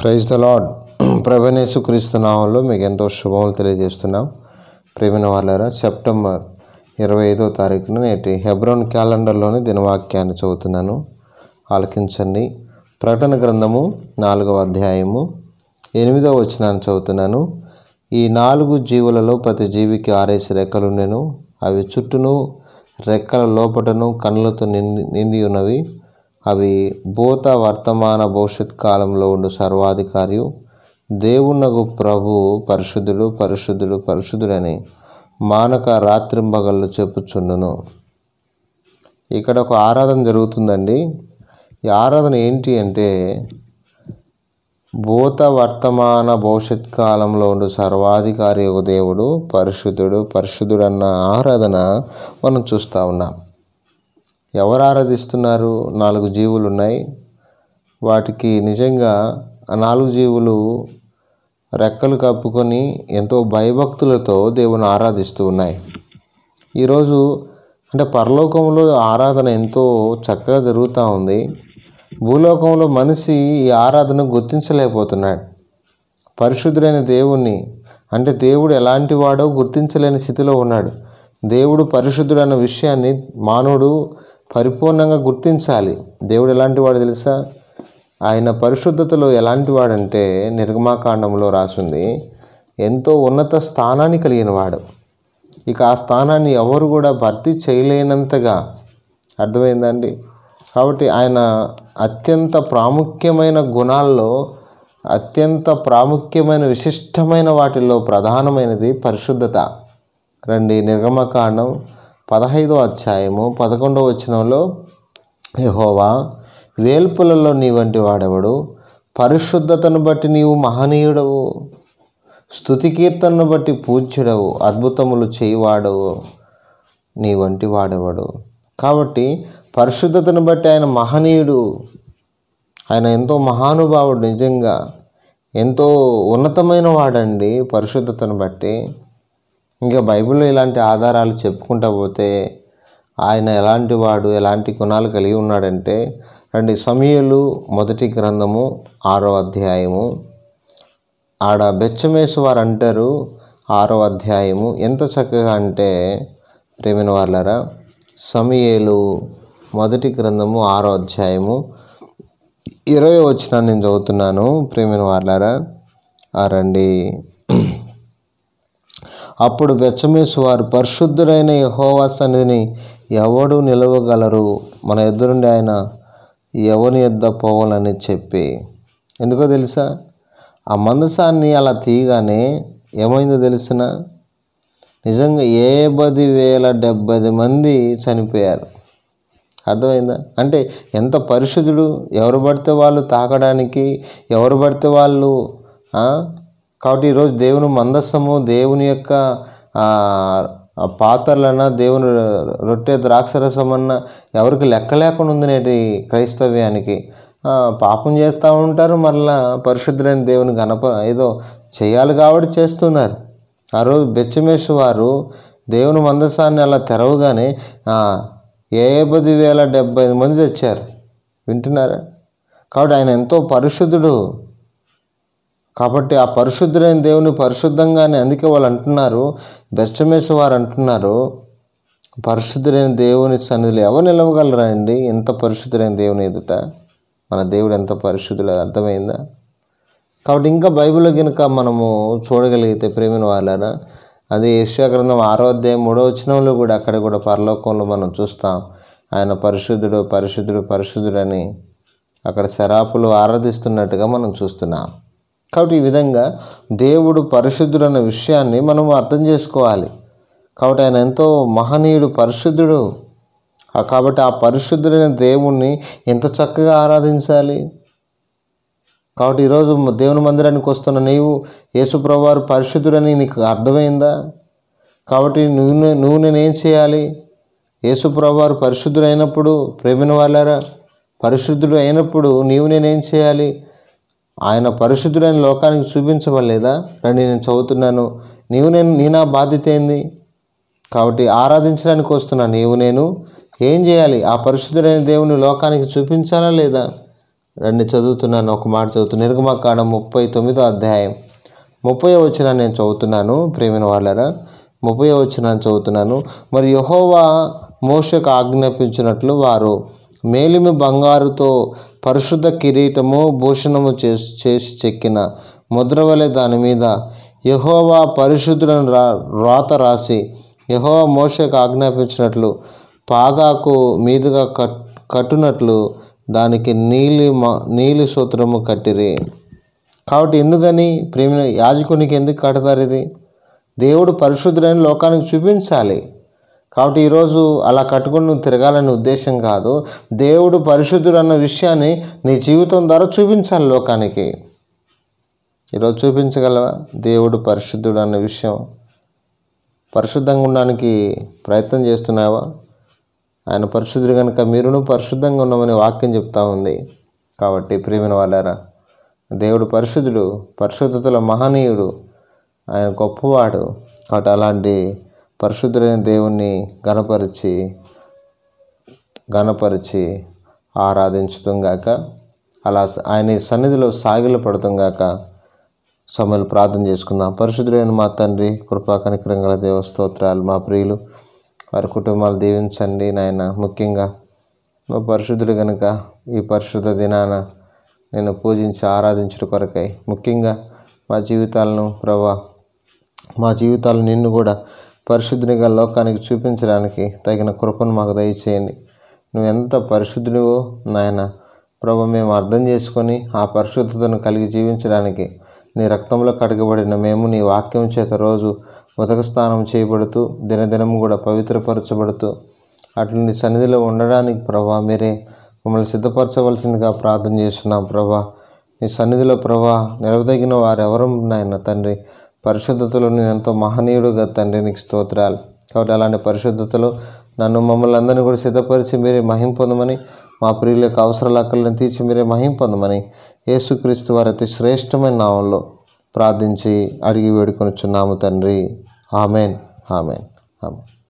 praise the lord ప్రభనేసు క్రీస్తు నామంలో మీకు ఎంతో శుభములు తెలియజేస్తున్నాం ప్రేమిన వాళ్ళరా సెప్టెంబర్ ఇరవై ఐదో తారీఖున నేటి హెబ్రోన్ క్యాలెండర్లోని దినవాక్యాన్ని చదువుతున్నాను ఆలకించండి ప్రకటన గ్రంథము నాలుగవ అధ్యాయము ఎనిమిదవ వచనాన్ని చదువుతున్నాను ఈ నాలుగు జీవులలో ప్రతి జీవికి ఆరేసి రెక్కలు నేను అవి చుట్టూను రెక్కల లోపటను కళ్ళతో నిండి నిండి ఉన్నవి అవి భూత వర్తమాన భవిష్యత్ కాలంలో ఉండు సర్వాధికారియు దేవునగు ప్రభు పరిశుద్ధులు పరిశుద్ధులు పరిశుద్ధులని మానక రాత్రింబగళ్ళు చెప్పుచుండును ఇక్కడ ఒక ఆరాధన జరుగుతుందండి ఈ ఆరాధన ఏంటి అంటే భూత వర్తమాన భవిష్యత్ కాలంలో ఉండు సర్వాధికారి ఒక దేవుడు పరిశుద్ధుడు పరిశుద్ధుడు అన్న ఆరాధన మనం చూస్తూ ఉన్నాం ఎవరు ఆరాధిస్తున్నారు నాలుగు జీవులు ఉన్నాయి వాటికి నిజంగా ఆ నాలుగు జీవులు రెక్కలు కప్పుకొని ఎంతో భయభక్తులతో దేవుని ఆరాధిస్తూ ఉన్నాయి ఈరోజు అంటే పరలోకంలో ఆరాధన ఎంతో చక్కగా జరుగుతూ ఉంది భూలోకంలో మనిషి ఈ ఆరాధన గుర్తించలేకపోతున్నాడు పరిశుద్ధులైన దేవుణ్ణి అంటే దేవుడు ఎలాంటి వాడో గుర్తించలేని స్థితిలో ఉన్నాడు దేవుడు పరిశుద్ధుడు అన్న విషయాన్ని మానవుడు పరిపూర్ణంగా గుర్తించాలి దేవుడు ఎలాంటి వాడు తెలుసా ఆయన పరిశుద్ధతలో ఎలాంటి వాడంటే నిర్గమాకాండంలో రాసింది ఎంతో ఉన్నత స్థానాన్ని కలిగిన వాడు ఇక ఆ స్థానాన్ని ఎవరు కూడా భర్తీ చేయలేనంతగా అర్థమైందండి కాబట్టి ఆయన అత్యంత ప్రాముఖ్యమైన గుణాల్లో అత్యంత ప్రాముఖ్యమైన విశిష్టమైన వాటిల్లో ప్రధానమైనది పరిశుద్ధత రండి నిర్గమకాండం పదహైదో అధ్యాయము పదకొండవ వచనంలో యహోవా వేల్పులలో నీ వంటి వాడెవడు పరిశుద్ధతను బట్టి నీవు మహనీయుడవు స్థుతి కీర్తనను బట్టి పూజ్యుడవు అద్భుతములు చేయివాడవు నీ వంటి వాడెవడు కాబట్టి పరిశుద్ధతను బట్టి ఆయన మహనీయుడు ఆయన ఎంతో మహానుభావుడు నిజంగా ఎంతో ఉన్నతమైన వాడండి పరిశుద్ధతను బట్టి ఇంకా బైబిల్లో ఇలాంటి ఆధారాలు చెప్పుకుంటా పోతే ఆయన ఎలాంటి వాడు ఎలాంటి గుణాలు కలిగి ఉన్నాడంటే రండి సమయలు మొదటి గ్రంథము ఆరో అధ్యాయము ఆడ బెచ్చమేసు వారు అంటారు ఆరో అధ్యాయము ఎంత చక్కగా అంటే ప్రేమిన వాళ్ళరా సమయలు మొదటి గ్రంథము ఆరో అధ్యాయము ఇరవై వచ్చిన నేను చదువుతున్నాను ప్రేమిన వాళ్ళరా రండి అప్పుడు బెచ్చమేసి వారు పరిశుద్ధుడైన యహోవా సన్నిధిని ఎవడు నిలవగలరు మన ఎదురుండి ఆయన ఎవని ఎద్ద పోవాలని చెప్పి ఎందుకో తెలుసా ఆ మందసాన్ని అలా తీయగానే ఏమైందో తెలిసిన నిజంగా ఏ పది వేల డెబ్బై మంది చనిపోయారు అర్థమైందా అంటే ఎంత పరిశుద్ధుడు ఎవరు పడితే వాళ్ళు తాకడానికి ఎవరు పడితే వాళ్ళు కాబట్టి ఈరోజు దేవుని మందస్సము దేవుని యొక్క పాత్రలన్న దేవుని రొట్టె ద్రాక్షరసం అన్న ఎవరికి లెక్క లేకుండా ఉంది నేటి క్రైస్తవ్యానికి పాపం చేస్తూ ఉంటారు మరలా పరిశుద్ధులైన దేవుని గణప ఏదో చేయాలి కాబట్టి చేస్తున్నారు ఆ రోజు బెచ్చమేసు వారు దేవుని మందసాన్ని అలా తెరవగానే ఏ పది వేల డెబ్బై మంది తెచ్చారు వింటున్నారా కాబట్టి ఆయన ఎంతో పరిశుద్ధుడు కాబట్టి ఆ పరిశుద్ధులైన దేవుని పరిశుద్ధంగానే అందుకే వాళ్ళు అంటున్నారు బెచ్చమేసి వారు అంటున్నారు పరిశుద్ధులైన దేవుని సన్నిధిలో ఎవరు నిలవగలరండి ఎంత పరిశుద్ధులైన దేవుని ఎదుట మన దేవుడు ఎంత పరిశుద్ధులు అర్థమైందా కాబట్టి ఇంకా బైబిల్లో కనుక మనము చూడగలిగితే ప్రేమిన వాళ్ళారా అది గ్రంథం ఆరో అధ్యాయం మూడో వచనంలో కూడా అక్కడ కూడా పరలోకంలో మనం చూస్తాం ఆయన పరిశుద్ధుడు పరిశుద్ధుడు పరిశుద్ధుడని అక్కడ శరాపులు ఆరాధిస్తున్నట్టుగా మనం చూస్తున్నాం కాబట్టి ఈ విధంగా దేవుడు పరిశుద్ధుడు అన్న విషయాన్ని మనం అర్థం చేసుకోవాలి కాబట్టి ఆయన ఎంతో మహనీయుడు పరిశుద్ధుడు కాబట్టి ఆ పరిశుద్ధుడైన దేవుణ్ణి ఎంత చక్కగా ఆరాధించాలి కాబట్టి ఈరోజు దేవుని మందిరానికి వస్తున్న నీవు యేసుప్రభువారు పరిశుద్ధుడని నీకు అర్థమైందా కాబట్టి నువ్వు నువ్వు నేనేం చేయాలి యేసుప్రభువారు అయినప్పుడు ప్రేమిన వాళ్ళారా పరిశుద్ధుడు అయినప్పుడు నీవు నేనేం చేయాలి ఆయన పరిశుద్ధుడైన లోకానికి చూపించవలేదా రండి నేను చదువుతున్నాను నీవు నేను నీ నా బాధ్యత ఏంది కాబట్టి ఆరాధించడానికి వస్తున్నాను నీవు నేను ఏం చేయాలి ఆ పరిశుద్ధుడైన దేవుని లోకానికి చూపించాలా లేదా రండి చదువుతున్నాను ఒక మాట చదువుతున్నా నిర్గమకాండ ముప్పై తొమ్మిదో అధ్యాయం ముప్పై వచ్చిన నేను చదువుతున్నాను ప్రేమిన వాళ్ళరా ముప్పై వచ్చిన చదువుతున్నాను మరి యహోవా మోషకు ఆజ్ఞాపించినట్లు వారు మేలిమి బంగారుతో పరిశుద్ధ కిరీటము భూషణము చేసి చేసి చెక్కిన ముద్రవలే దాని మీద యహోవా పరిశుద్ధులను రా రాత రాసి యహోవా మోషకు ఆజ్ఞాపించినట్లు పాగాకు మీదుగా కట్ కట్టునట్లు దానికి నీలి నీలి సూత్రము కట్టిరి కాబట్టి ఎందుకని ప్రేమి యాజకునికి ఎందుకు కడతారు ఇది దేవుడు పరిశుద్ధుడని లోకానికి చూపించాలి కాబట్టి ఈరోజు అలా కట్టుకుని నువ్వు తిరగాలనే ఉద్దేశం కాదు దేవుడు పరిశుద్ధుడు అన్న విషయాన్ని నీ జీవితం ద్వారా చూపించాలి లోకానికి ఈరోజు చూపించగలవా దేవుడు పరిశుద్ధుడు అన్న విషయం పరిశుద్ధంగా ఉండడానికి ప్రయత్నం చేస్తున్నావా ఆయన పరిశుద్ధుడు కనుక మీరును పరిశుద్ధంగా ఉన్నామని వాక్యం చెప్తా ఉంది కాబట్టి ప్రేమిన వాళ్ళారా దేవుడు పరిశుద్ధుడు పరిశుద్ధతల మహనీయుడు ఆయన గొప్పవాడు కాబట్టి అలాంటి పరిశుద్ధులైన దేవుణ్ణి గణపరిచి గణపరిచి ఆరాధించుతాం గాక అలా ఆయన సన్నిధిలో సాగిలు పడతాం గాక సమయాలు ప్రార్థన చేసుకుందాం పరిశుద్ధులైన మా తండ్రి కృపా కనికరంగల దేవస్తోత్రాలు మా ప్రియులు వారి కుటుంబాలు దీవించండి నాయన ముఖ్యంగా నువ్వు పరిశుద్ధులు కనుక ఈ పరిశుద్ధ దినాన నేను పూజించి ఆరాధించడం కొరకై ముఖ్యంగా మా జీవితాలను ప్రభా మా జీవితాలు నిన్ను కూడా పరిశుద్ధునిగా లోకానికి చూపించడానికి తగిన కృపను మాకు దయచేయండి నువ్వు ఎంత పరిశుద్ధునివో నాయన ప్రభు మేము అర్థం చేసుకొని ఆ పరిశుద్ధతను కలిగి జీవించడానికి నీ రక్తంలో కడగబడిన మేము నీ వాక్యం చేత రోజు ఉదక స్నానం చేయబడుతూ దినదినము కూడా పవిత్రపరచబడుతూ అట్లు నీ సన్నిధిలో ఉండడానికి ప్రభా మీరే మమ్మల్ని సిద్ధపరచవలసిందిగా ప్రార్థన చేస్తున్నాం ప్రభా నీ సన్నిధిలో ప్రభా నిలవదగిన ఎవరు నాయన తండ్రి పరిశుద్ధతలు నేను ఎంతో మహనీయుడుగా తండ్రి నీకు స్తోత్రాలు కాబట్టి అలాంటి పరిశుద్ధతలు నన్ను మమ్మల్ని అందరినీ కూడా సిద్ధపరిచి మీరే మహిం పొందమని మా ప్రియుల యొక్క అవసరాల అక్కలను తీర్చి మీరే మహిం పొందమని యేసుక్రీస్తు వారి అతి శ్రేష్టమైన నామంలో ప్రార్థించి అడిగి వేడుకొనిచున్నాము తండ్రి ఆమెన్ ఆమెన్ ఆమెన్